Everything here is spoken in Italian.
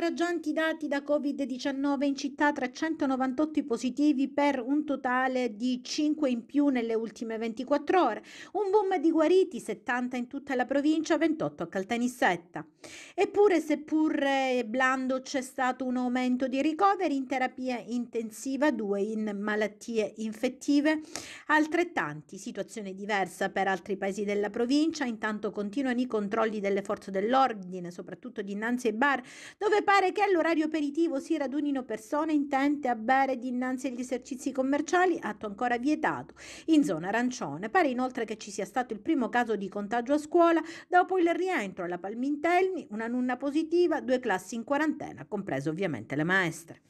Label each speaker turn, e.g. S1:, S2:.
S1: scoraggianti dati da Covid-19 in città 398 positivi per un totale di 5 in più nelle ultime 24 ore, un boom di guariti 70 in tutta la provincia, 28 a Caltanissetta. Eppure seppur eh, blando c'è stato un aumento di ricoveri in terapia intensiva, 2 in malattie infettive, altrettanti, situazione diversa per altri paesi della provincia, intanto continuano i controlli delle forze dell'ordine, soprattutto dinanzi ai bar, dove pare che all'orario aperitivo si radunino persone intente a bere dinanzi agli esercizi commerciali, atto ancora vietato, in zona arancione. Pare inoltre che ci sia stato il primo caso di contagio a scuola dopo il rientro alla Palmintelmi, una nunna positiva, due classi in quarantena, compreso ovviamente le maestre.